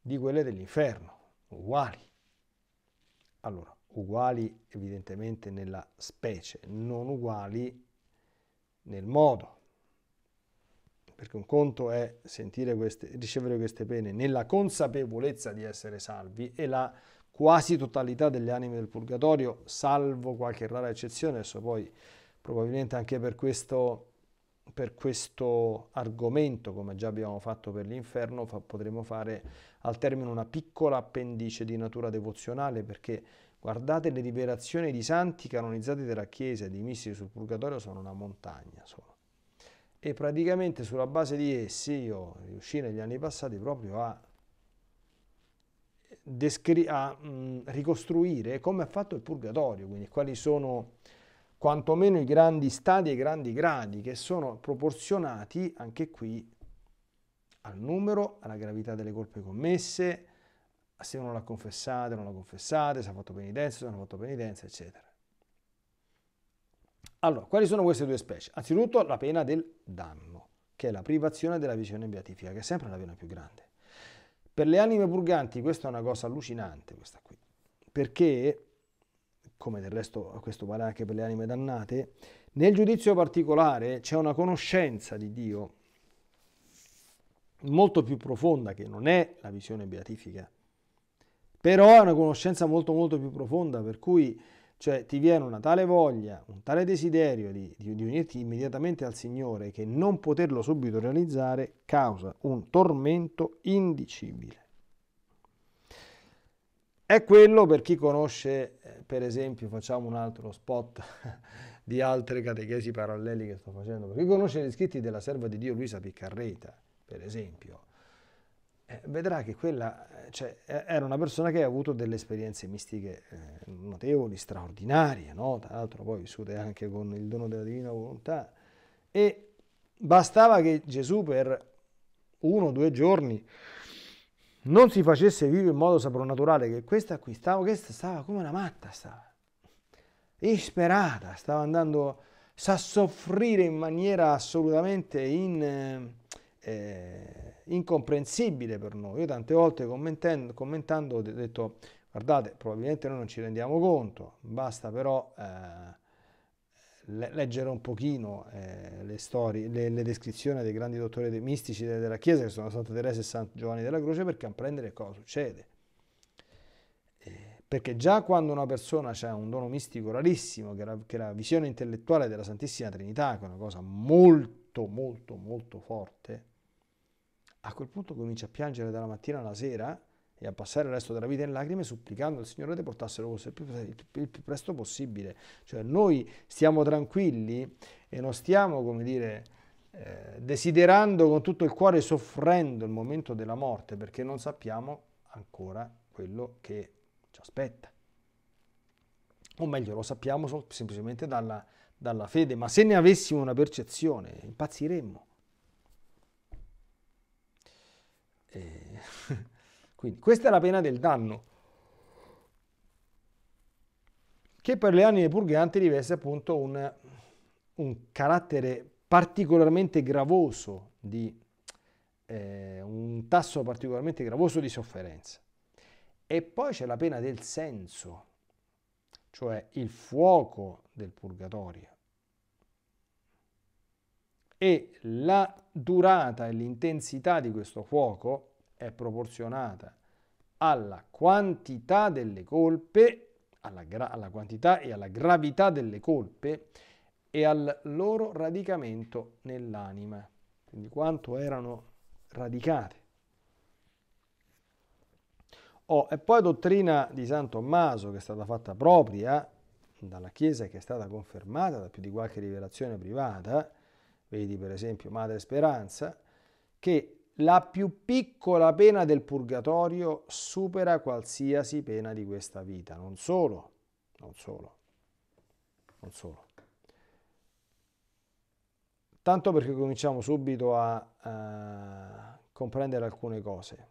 di quelle dell'inferno, uguali. Allora, uguali evidentemente nella specie, non uguali nel modo. Perché un conto è queste, ricevere queste pene nella consapevolezza di essere salvi e la quasi totalità delle anime del purgatorio, salvo qualche rara eccezione, adesso poi probabilmente anche per questo per questo argomento, come già abbiamo fatto per l'inferno, fa, potremo fare al termine una piccola appendice di natura devozionale, perché guardate le rivelazioni di santi canonizzati della Chiesa e di missili sul purgatorio sono una montagna sono. E praticamente sulla base di essi io riuscì negli anni passati proprio a, a mh, ricostruire come ha fatto il purgatorio, quindi quali sono quantomeno i grandi stadi e i grandi gradi che sono proporzionati anche qui al numero, alla gravità delle colpe commesse, a se uno l'ha confessate, non l'ha confessate, se ha fatto penitenza, se non ha fatto penitenza, eccetera. Allora, quali sono queste due specie? Anzitutto la pena del danno, che è la privazione della visione beatifica, che è sempre la pena più grande. Per le anime purganti questa è una cosa allucinante, questa qui, perché come del resto questo vale anche per le anime dannate, nel giudizio particolare c'è una conoscenza di Dio molto più profonda che non è la visione beatifica, però è una conoscenza molto molto più profonda per cui cioè, ti viene una tale voglia, un tale desiderio di, di, di unirti immediatamente al Signore che non poterlo subito realizzare causa un tormento indicibile. È quello per chi conosce, eh, per esempio, facciamo un altro spot di altre catechesi paralleli che sto facendo, per chi conosce gli scritti della serva di Dio Luisa Piccarreta, per esempio, eh, vedrà che quella eh, cioè, era una persona che ha avuto delle esperienze mistiche notevoli, straordinarie, no? tra l'altro poi vissute anche con il dono della divina volontà. E bastava che Gesù per uno o due giorni non si facesse vivere in modo soprannaturale, che questa qui stava, questa stava come una matta, stava isperata, stava andando, a soffrire in maniera assolutamente in, eh, eh, incomprensibile per noi. Io tante volte commentando, commentando ho detto, guardate, probabilmente noi non ci rendiamo conto, basta però... Eh, leggere un pochino eh, le, storie, le, le, descrizioni dei grandi dottori de mistici de della Chiesa, che sono Santa Teresa e San Giovanni della Croce, per comprendere cosa succede. Eh, perché già quando una persona ha un dono mistico rarissimo, che è, la, che è la visione intellettuale della Santissima Trinità, che è una cosa molto, molto, molto forte, a quel punto comincia a piangere dalla mattina alla sera e a passare il resto della vita in lacrime supplicando il Signore che portassero questo il più, presto possibile. Cioè noi stiamo tranquilli e non stiamo, come dire, eh, desiderando con tutto il cuore, soffrendo il momento della morte, perché non sappiamo ancora quello che ci aspetta. O meglio, lo sappiamo semplicemente dalla, dalla fede, ma se ne avessimo una percezione, impazziremmo. Eh... Quindi questa è la pena del danno, che per le anime purganti riveste appunto un, un carattere particolarmente gravoso di eh, un tasso particolarmente gravoso di sofferenza. E poi c'è la pena del senso, cioè il fuoco del purgatorio. E la durata e l'intensità di questo fuoco è proporzionata alla quantità delle colpe, alla, alla quantità e alla gravità delle colpe e al loro radicamento nell'anima, quindi quanto erano radicate. Oh, e poi dottrina di San Tommaso che è stata fatta propria dalla Chiesa e che è stata confermata da più di qualche rivelazione privata, vedi per esempio Madre Speranza, che la più piccola pena del purgatorio supera qualsiasi pena di questa vita. Non solo, non solo, non solo. Tanto perché cominciamo subito a, a eh, comprendere alcune cose.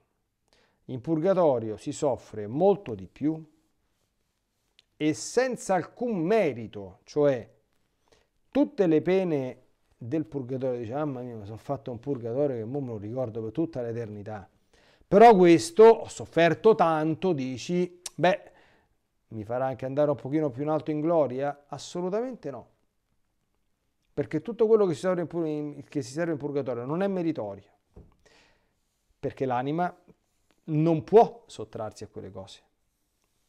In purgatorio si soffre molto di più e senza alcun merito, cioè tutte le pene del purgatorio dice, mamma mia, mi sono fatto un purgatorio che ora me lo ricordo per tutta l'eternità. Però questo, ho sofferto tanto, dici, beh, mi farà anche andare un pochino più in alto in gloria? Assolutamente no. Perché tutto quello che si serve in, che si serve in purgatorio non è meritorio. Perché l'anima non può sottrarsi a quelle cose.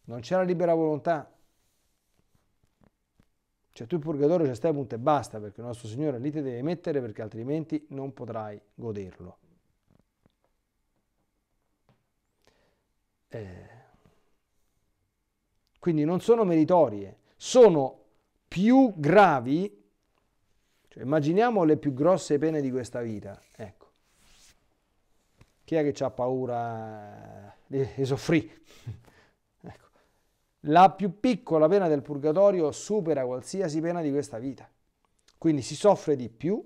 Non c'è la libera volontà, cioè tu il purgatorio ci stai punto e basta, perché il nostro Signore lì ti deve mettere perché altrimenti non potrai goderlo. Eh. Quindi non sono meritorie, sono più gravi, cioè immaginiamo le più grosse pene di questa vita, ecco. Chi è che ha paura di soffrire? la più piccola pena del purgatorio supera qualsiasi pena di questa vita. Quindi si soffre di più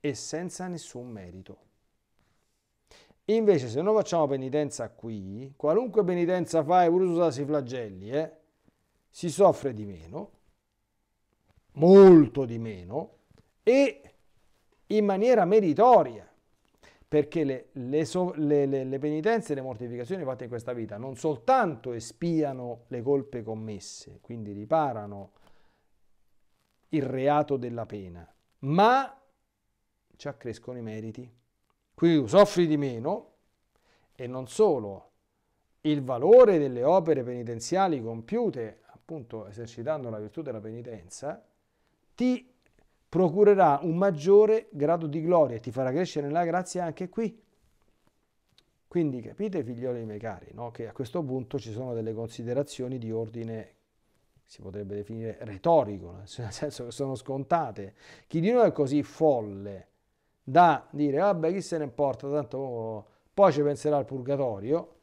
e senza nessun merito. Invece se noi facciamo penitenza qui, qualunque penitenza fai, pure se usassi i flagelli, eh, si soffre di meno, molto di meno, e in maniera meritoria perché le, le, so, le, le, penitenze e le mortificazioni fatte in questa vita non soltanto espiano le colpe commesse, quindi riparano il reato della pena, ma ci accrescono i meriti. Quindi tu soffri di meno e non solo, il valore delle opere penitenziali compiute, appunto esercitando la virtù della penitenza, ti procurerà un maggiore grado di gloria e ti farà crescere la grazia anche qui. Quindi capite, figlioli miei cari, no? che a questo punto ci sono delle considerazioni di ordine si potrebbe definire retorico, cioè, nel senso che sono scontate. Chi di noi è così folle da dire, vabbè, chi se ne importa, tanto poi ci penserà al purgatorio.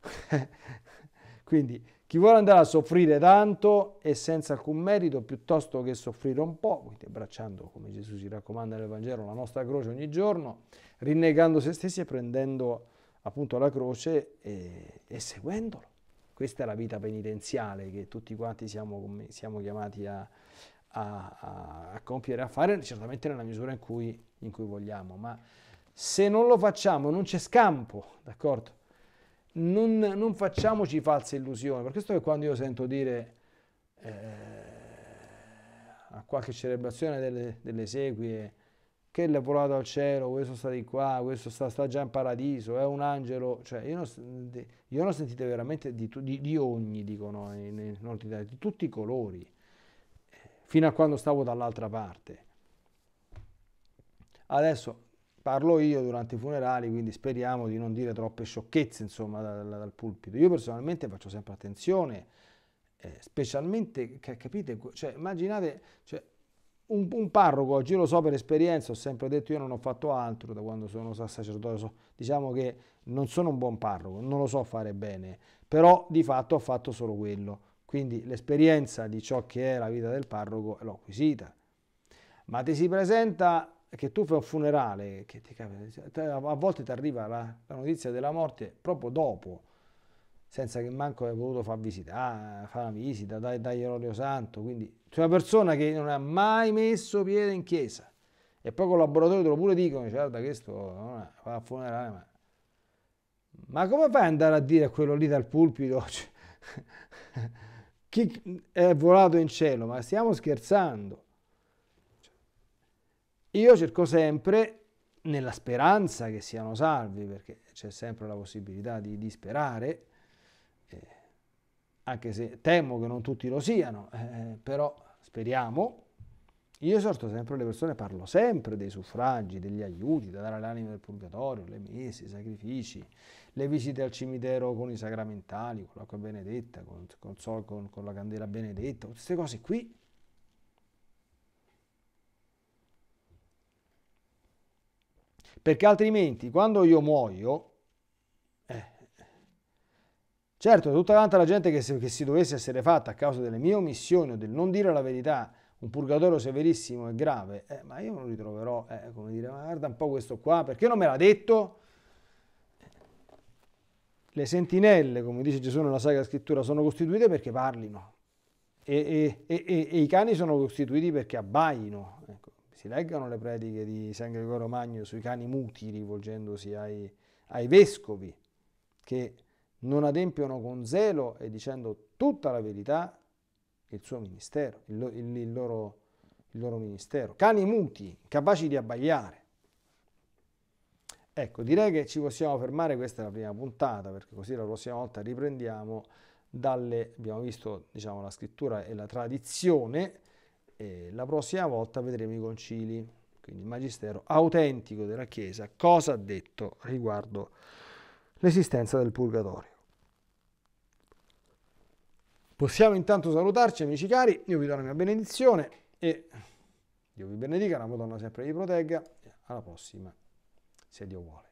Quindi chi vuole andare a soffrire tanto e senza alcun merito, piuttosto che soffrire un po', quindi abbracciando, come Gesù ci raccomanda nel Vangelo, la nostra croce ogni giorno, rinnegando se stessi e prendendo appunto la croce e, e seguendolo. Questa è la vita penitenziale che tutti quanti siamo, siamo chiamati a, a, a, compiere, a fare, certamente nella misura in cui, in cui vogliamo, ma se non lo facciamo non c'è scampo, d'accordo? non, non, facciamoci false illusioni, per questo che quando io sento dire eh, a qualche celebrazione delle, delle sequie che è volato al cielo, questo sta di qua, questo sta, sta già in paradiso, è un angelo, cioè io ne ho sentite veramente di, di, di, ogni, dicono in, Nord Italia, di tutti i colori, eh, fino a quando stavo dall'altra parte. Adesso parlo io durante i funerali, quindi speriamo di non dire troppe sciocchezze insomma, dal, dal pulpito. Io personalmente faccio sempre attenzione, eh, specialmente, capite, cioè, immaginate, cioè, un, un, parroco, oggi lo so per esperienza, ho sempre detto io non ho fatto altro da quando sono sacerdote, so, diciamo che non sono un buon parroco, non lo so fare bene, però di fatto ho fatto solo quello. Quindi l'esperienza di ciò che è la vita del parroco l'ho acquisita. Ma ti si presenta che tu fai un funerale, che ti capita, a volte ti arriva la, la, notizia della morte proprio dopo, senza che manco hai voluto far visita, ah, fare una visita, dai, dai l'olio santo, quindi c'è una persona che non ha mai messo piede in chiesa e poi i collaboratori te lo pure dicono, dice, guarda questo non è, fa il funerale, ma... ma come fai ad andare a dire a quello lì dal pulpito? Cioè, chi è volato in cielo? Ma stiamo scherzando. Io cerco sempre, nella speranza che siano salvi, perché c'è sempre la possibilità di, disperare, eh, anche se temo che non tutti lo siano, eh, però speriamo. Io esorto sempre le persone, parlo sempre dei suffragi, degli aiuti da dare all'anima del purgatorio, le messe, i sacrifici, le visite al cimitero con i sacramentali, con l'acqua benedetta, con, con, con, con la candela benedetta, queste cose qui Perché altrimenti quando io muoio, eh, certo, tutta quanta la gente che, se, che si dovesse essere fatta a causa delle mie omissioni o del non dire la verità, un purgatorio severissimo e grave, eh, ma io non lo ritroverò, eh, come dire, ma guarda un po' questo qua, perché non me l'ha detto? Le sentinelle, come dice Gesù nella Sacra Scrittura, sono costituite perché parlino e, e, e, e i cani sono costituiti perché abbaiano. Ecco si leggano le prediche di San Gregorio Magno sui cani muti rivolgendosi ai, ai vescovi che non adempiono con zelo e dicendo tutta la verità il suo ministero, il, il, il, loro, il loro ministero. Cani muti, capaci di abbagliare. Ecco, direi che ci possiamo fermare, questa è la prima puntata, perché così la prossima volta riprendiamo dalle, abbiamo visto diciamo, la scrittura e la tradizione, e la prossima volta vedremo i concili, quindi il magistero autentico della Chiesa, cosa ha detto riguardo l'esistenza del purgatorio. Possiamo intanto salutarci amici cari, io vi do la mia benedizione e Dio vi benedica, la Madonna sempre vi protegga, alla prossima, se Dio vuole.